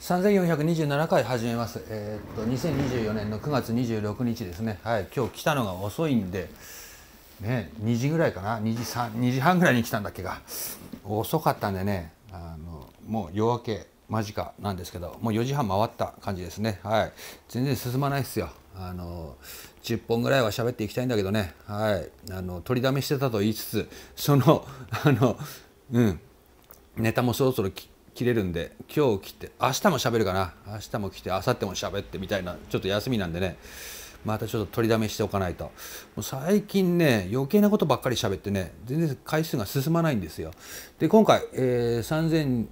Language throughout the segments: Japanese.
3427回始めます、えー、っと2024年の9月26日ですね、はい、今日来たのが遅いんで、ね、2時ぐらいかな2時 ,2 時半ぐらいに来たんだっけが遅かったんでねあのもう夜明け間近なんですけどもう4時半回った感じですね、はい、全然進まないですよあの10本ぐらいは喋っていきたいんだけどね、はい、あの取りだめしてたと言いつつそのあの、うん、ネタもそろそろ切って切れるんで今日切って明日も喋るかな明日も来て明後日も喋ってみたいなちょっと休みなんでねまたちょっと取りだめしておかないともう最近ね余計なことばっかり喋ってね全然回数が進まないんですよで今回、えー、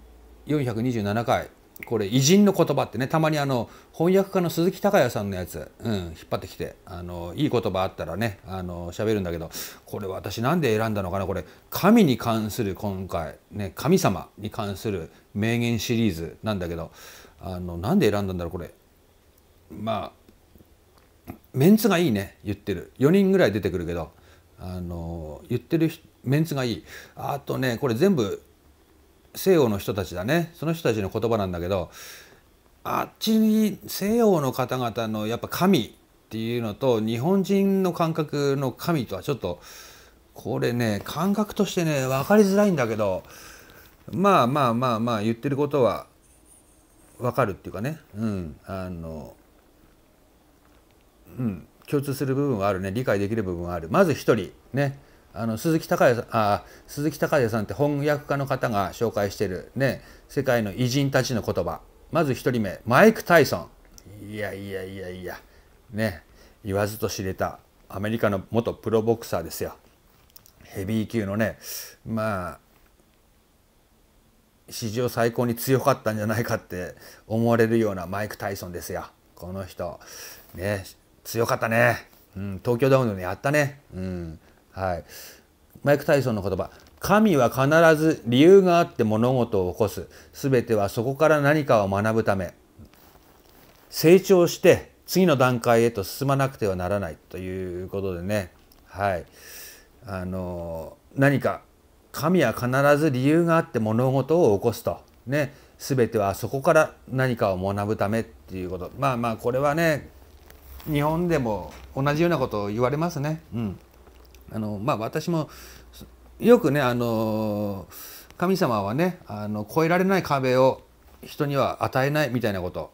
3427回これ偉人の言葉ってねたまにあの翻訳家の鈴木孝也さんのやつ、うん、引っ張ってきてあのいい言葉あったらねあの喋るんだけどこれ私何で選んだのかなこれ神に関する今回、ね、神様に関する名言シリーズなんだけどあの何で選んだんだろうこれまあメンツがいいね言ってる4人ぐらい出てくるけどあの言ってるメンツがいいあとねこれ全部西洋の人たちだねその人たちの言葉なんだけどあっちに西洋の方々のやっぱ神っていうのと日本人の感覚の神とはちょっとこれね感覚としてね分かりづらいんだけどまあまあまあまあ言ってることは分かるっていうかねうんあのうん共通する部分はあるね理解できる部分はあるまず一人ねあの鈴木孝也さんあ鈴木孝也さんって翻訳家の方が紹介してるね世界の偉人たちの言葉まず1人目マイク・タイソンいやいやいやいやね言わずと知れたアメリカの元プロボクサーですよヘビー級のねまあ史上最高に強かったんじゃないかって思われるようなマイク・タイソンですよこの人ね強かったね、うん、東京ドームでもやったね、うん、はい、マイク・タイソンの言葉神は必ず理由があって物事を起こす全てはそこから何かを学ぶため成長して次の段階へと進まなくてはならないということでねはいあの何か神は必ず理由があって物事を起こすとね全てはそこから何かを学ぶためっていうことまあまあこれはね日本でも同じようなことを言われますね。うんあのまあ私もよくねあの神様はねあの越えられない壁を人には与えないみたいなこと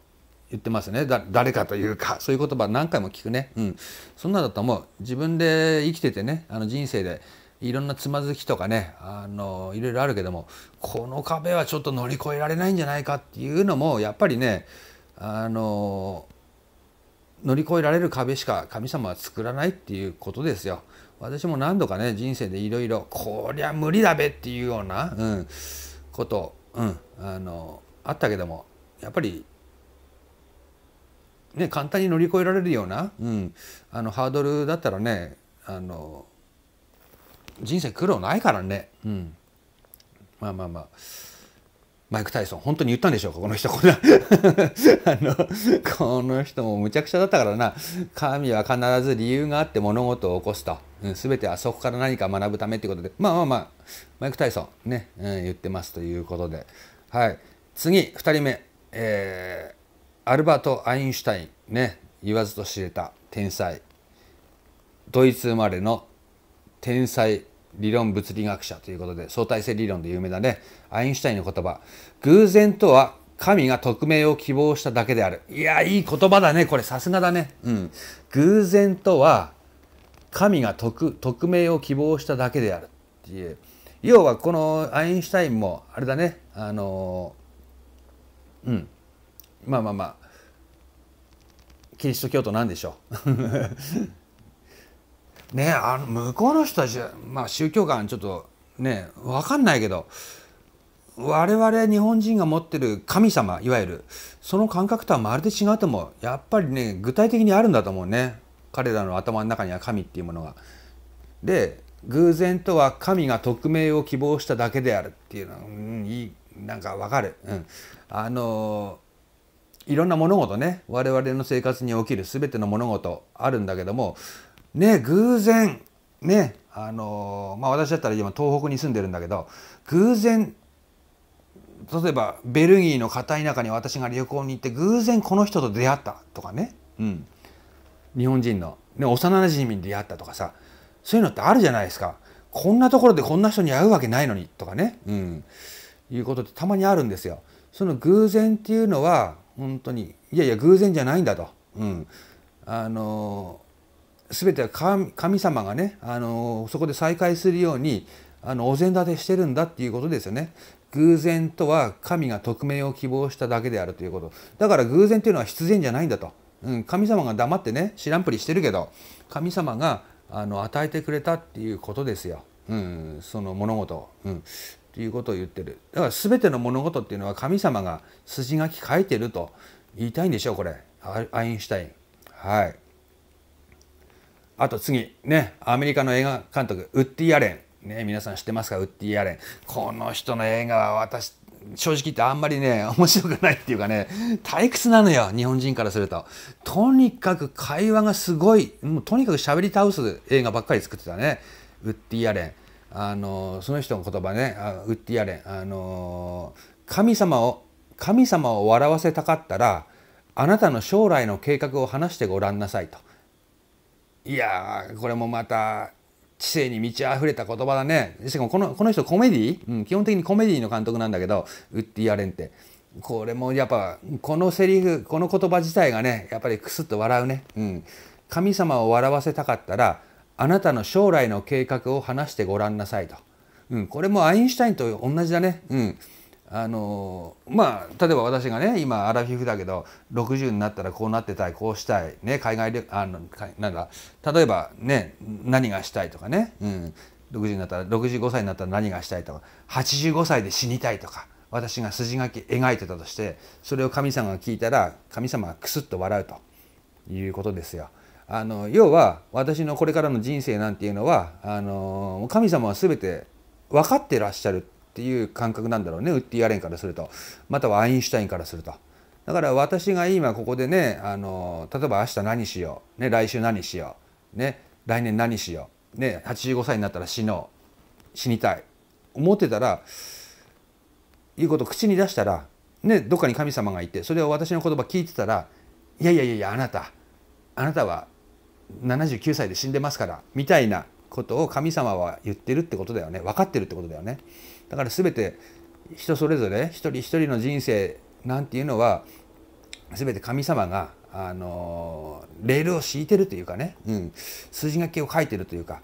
言ってますね誰かというか そういう言葉何回も聞くね、うん、そんなだと思う自分で生きててねあの人生でいろんなつまずきとかねあのいろいろあるけどもこの壁はちょっと乗り越えられないんじゃないかっていうのもやっぱりねあの乗り越えられる壁しか神様は作らないっていうことですよ。私も何度かね人生でいろいろこりゃ無理だべっていうような、うん、こと、うん、あのあったけどもやっぱり、ね、簡単に乗り越えられるような、うん、あのハードルだったらねあの人生苦労ないからね、うん、まあまあまあ。マイク・タイソン本当に言ったんでしょうかこの人こんな あのこの人もむちゃくちゃだったからな神は必ず理由があって物事を起こすと。うん、全てあそこから何か学ぶためってことでまあまあまあマイク・タイソンね、うん、言ってますということではい次2人目、えー、アルバート・アインシュタインね言わずと知れた天才ドイツ生まれの天才理論物理学者ということで相対性理論で有名だねアインシュタインの言葉偶然とは神が匿名を希望しただけであるいやいい言葉だねこれさすがだねうん偶然とは神が匿匿名を希望しただけであるっていう要はこのアインシュタインもあれだねあのうんまあまあまあキリスト教徒なんでしょう ねあの向こうの人たちまあ宗教観ちょっとね分かんないけど我々日本人が持ってる神様いわゆるその感覚とはまるで違うともやっぱりね具体的にあるんだと思うね彼らの頭の中には神っていうものが。で偶然とは神が匿名を希望しただけであるっていうのは、うん、いいなんかわかる、うん、あのいろんな物事ね我々の生活に起きる全ての物事あるんだけどもね偶然ねあのまあ私だったら今東北に住んでるんだけど偶然例えばベルギーの片田舎に私が旅行に行って偶然この人と出会ったとかね、うん、日本人の、ね、幼なじみに出会ったとかさそういうのってあるじゃないですかこんなところでこんな人に会うわけないのにとかね、うん、いうことってたまにあるんですよ。その偶然っていうのは本当にいやいや偶然じゃないんだと。うん、あの全ては神様がねあのそこで再会するようにあのお膳立てしてるんだっていうことですよね。偶然とは神が匿名を希望しただけであるということだから偶然というのは必然じゃないんだとうん、神様が黙ってね知らんぷりしてるけど神様があの与えてくれたっていうことですよ、うん、その物事、うん、っていうことを言ってるだから全ての物事っていうのは神様が筋書き書いてると言いたいんでしょうこれアインシュタインはいあと次ねアメリカの映画監督ウッディ・アレンね皆さん知ってますかウッディ・アレンこの人の映画は私正直言ってあんまりね、面白くないっていうかね、退屈なのよ、日本人からすると。とにかく会話がすごい、もうとにかく喋り倒す映画ばっかり作ってたね、ウッディ・アレン。あの、その人の言葉ね、あウッディ・アレン。あの、神様を、神様を笑わせたかったら、あなたの将来の計画を話してごらんなさいと。いやこれもまた知性に満ち溢れた言葉だね。しかもこのこの人コメディうん、基本的にコメディの監督なんだけど、ウッディ・アレンって。これもやっぱ、このセリフ、この言葉自体がね、やっぱりクスッと笑うね。うん。神様を笑わせたかったら、あなたの将来の計画を話してごらんなさいと。うん、これもアインシュタインと同じだね。うん。あのまあ、例えば私がね今アラフィフだけど60になったらこうなってたいこうしたい、ね、海外であのなんか例えば、ね、何がしたいとかね、うん、60になったら65歳になったら何がしたいとか85歳で死にたいとか私が筋書き描いてたとしてそれを神様が聞いたら神様がクスッと笑うということですよ。あの要は私のこれからの人生なんていうのはあの神様は全て分かってらっしゃるっていう感覚なんだろうねウッディ・アレンからするとまたはアインシュタインからするとだから私が今ここでねあの例えば明日何しよう、ね、来週何しよう、ね、来年何しよう、ね、85歳になったら死のう死にたい思ってたらいうことを口に出したら、ね、どっかに神様がいてそれを私の言葉聞いてたら「いやいやいやいやあなたあなたは79歳で死んでますから」みたいなことを神様は言ってるってことだよね分かってるってことだよね。だから全て人それぞれ一人一人の人生なんていうのは全て神様があのレールを敷いてるというかね、うん、筋書きを書いてるというか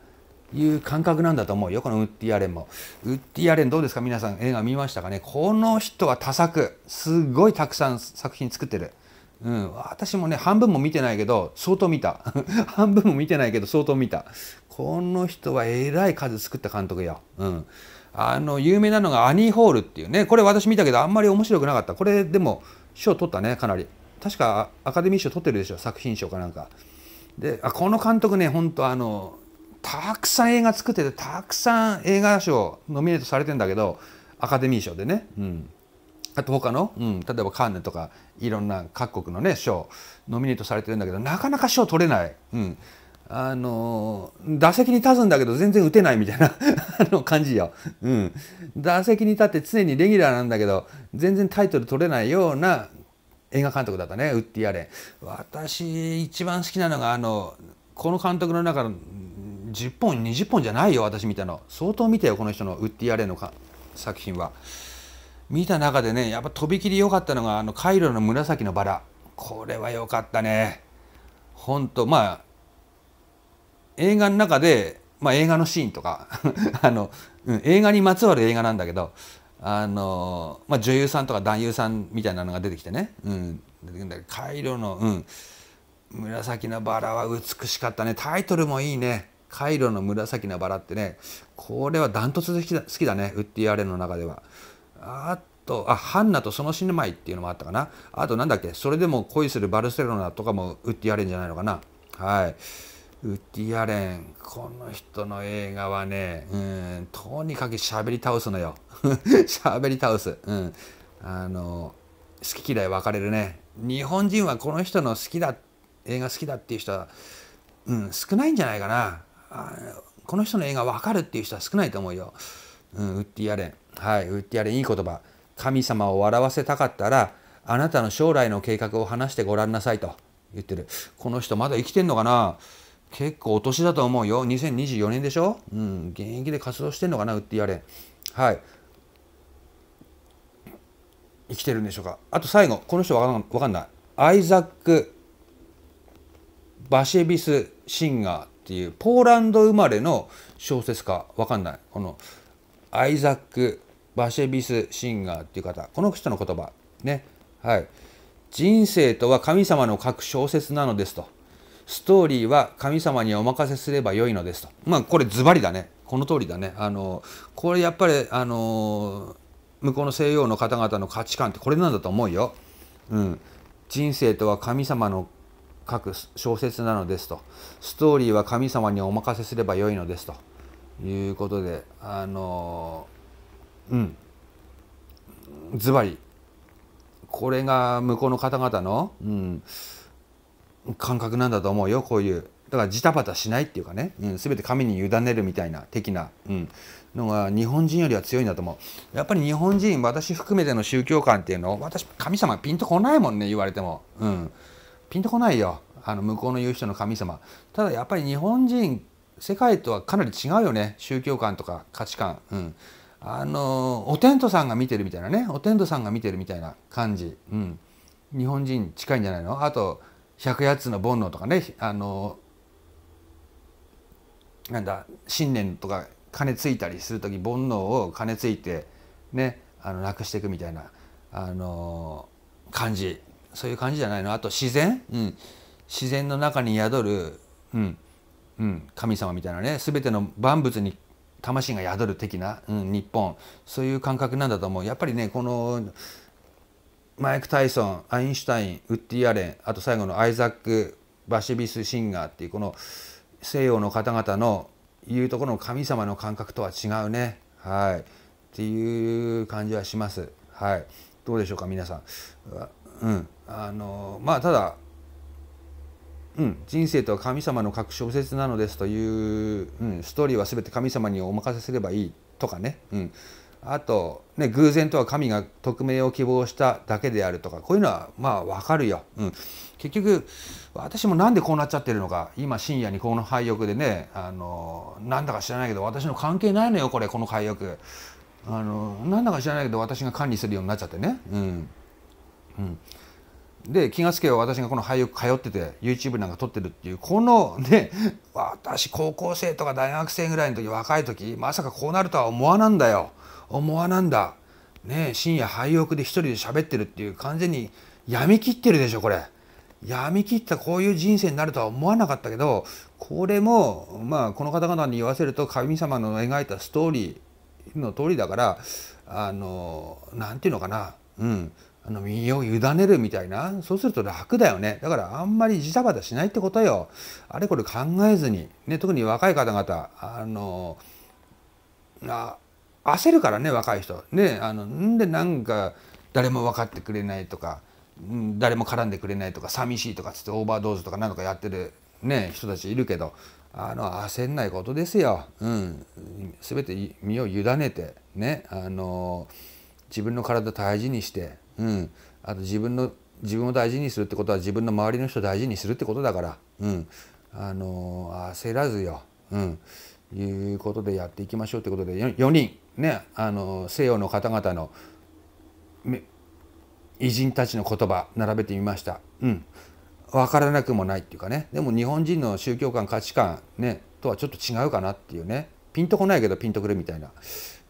いう感覚なんだと思うよこのウッディ・アレンもウッディ・アレンどうですか皆さん映画見ましたかねこの人は多作すごいたくさん作品作ってる、うん、私もね半分も見てないけど相当見た 半分も見てないけど相当見たこの人はえらい数作った監督よ、うん、あの有名なのがアニーホールっていうねこれ私見たけどあんまり面白くなかったこれでも賞取ったねかなり確かアカデミー賞取ってるでしょ作品賞かなんかであこの監督ね本当あのたくさん映画作っててたくさん映画賞ノミネートされてんだけどアカデミー賞でね、うん、あと他の、うん、例えばカーネとかいろんな各国のね賞ノミネートされてるんだけどなかなか賞取れない、うん、あの打席に立つんだけど全然打てないみたいな の感じよ、うん、打席に立って常にレギュラーなんだけど全然タイトル取れないような映画監督だったねウッディ・アレン私一番好きなのがあのこの監督の中の10本20本じゃないよ私見たの相当見たよこの人のウッディ・アレンの作品は見た中でねやっぱとびきり良かったのがあのカイロの紫のバラこれは良かったねほんとまあ映画の中で、まあ、映画のシーンとか あの、うん、映画にまつわる映画なんだけどあの、まあ、女優さんとか男優さんみたいなのが出てきてね、うん、出てくるんだけど「カイロの、うん、紫のバラは美しかったね」タイトルもいいね。カイロの紫のバラってね、これはダントツで好きだね、ウッディ・アレンの中では。あと、あ、ハンナとその死ぬ前っていうのもあったかな。あと、なんだっけ、それでも恋するバルセロナとかもウッディ・アレンじゃないのかな。はい。ウッディ・アレンこの人の映画はねうんとにかく喋り倒すのよ 喋り倒す、うん、あの好き嫌い分かれるね日本人はこの人の好きだ映画好きだっていう人は、うん、少ないんじゃないかなこの人の映画分かるっていう人は少ないと思うよ、うん、ウッディ・アレンはいウッディ・アレンいい言葉神様を笑わせたかったらあなたの将来の計画を話してごらんなさいと言ってるこの人まだ生きてんのかな結構お年だと思うよ。2024年でしょうん。現役で活動してんのかな、ウッディアレン。はい。生きてるんでしょうか。あと最後、この人わかんない。アイザック・バシェビス・シンガーっていう、ポーランド生まれの小説家、わかんない。このアイザック・バシェビス・シンガーっていう方、この人の言葉。ね。はい。人生とは神様の書く小説なのですと。ストーリーは神様にお任せすればよいのですとまあこれズバリだねこの通りだねあのこれやっぱりあの向こうの西洋の方々の価値観ってこれなんだと思うよ。うん、人生とは神様の書く小説なのですとストーリーは神様にお任せすればよいのですということであのうんズバリこれが向こうの方々の、うん、感覚なんだと思うよこういうだからジタバタしないっていうかね、うん、全て神に委ねるみたいな的な、うん、のが日本人よりは強いんだと思うやっぱり日本人私含めての宗教観っていうのを私神様ピンとこないもんね言われても、うん、ピンとこないよあの向こうの言う人の神様ただやっぱり日本人世界とはかなり違うよね宗教観とか価値観、うん、あのお天道さんが見てるみたいなねお天道さんが見てるみたいな感じ、うん、日本人近いんじゃないのあと百八つの煩悩とかねあのなんだ信念とか金ついたりする時煩悩を金ついてねあのなくしていくみたいなあの感じそういう感じじゃないのあと自然、うん、自然の中に宿る、うんうん、神様みたいなね全ての万物に魂が宿る的な、うん、日本そういう感覚なんだと思うやっぱりねこのマイク・タイソンアインシュタインウッディ・アレンあと最後のアイザック・バシビス・シンガーっていうこの西洋の方々の言うところの神様の感覚とは違うねはいっていう感じはしますはいどうでしょうか皆さんうんあのまあただうん、人生とは神様の各小説なのですという、うん、ストーリーは全て神様にお任せすればいいとかね、うん、あと、ね、偶然とは神が匿名を希望しただけであるとかこういうのはまあ分かるよ、うん、結局私もなんでこうなっちゃってるのか今深夜にこの廃浴でねあのなんだか知らないけど私の関係ないのよこれこの廃浴あのなんだか知らないけど私が管理するようになっちゃってね。うんうん、で気が付けば私がこの廃優通ってて YouTube なんか撮ってるっていうこのね私高校生とか大学生ぐらいの時若い時まさかこうなるとは思わなんだよ。思わなんだ、ね、深夜廃屋で一人で喋ってるっていう完全にやみきってるでしょこれ。やみきったこういう人生になるとは思わなかったけどこれもまあこの方々に言わせると神様の描いたストーリーの通りだからあの何て言うのかな、うん、あの身を委ねるみたいなそうすると楽だよねだからあんまりジタバタしないってことよあれこれ考えずに、ね、特に若い方々あのあ焦るからね若い人ねあのんでなんか誰も分かってくれないとか誰も絡んでくれないとか寂しいとかつってオーバードーズとか何とかやってる、ね、人たちいるけどあの焦んないことですよ、うん、全て身を委ねて、ね、あの自分の体大事にして、うん、あと自分の自分を大事にするってことは自分の周りの人を大事にするってことだから、うん、あの焦らずよ、うん、いうことでやっていきましょうってことで 4, 4人ね、あの西洋の方々の偉人たちの言葉並べてみました。うん分からなくもないっていうかねでも日本人の宗教観価値観、ね、とはちょっと違うかなっていうねピンとこないけどピンとくるみたいな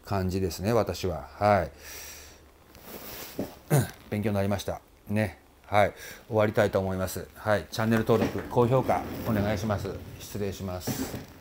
感じですね私ははい 勉強になりましたねはい終わりたいと思いますはいチャンネル登録高評価お願いします失礼します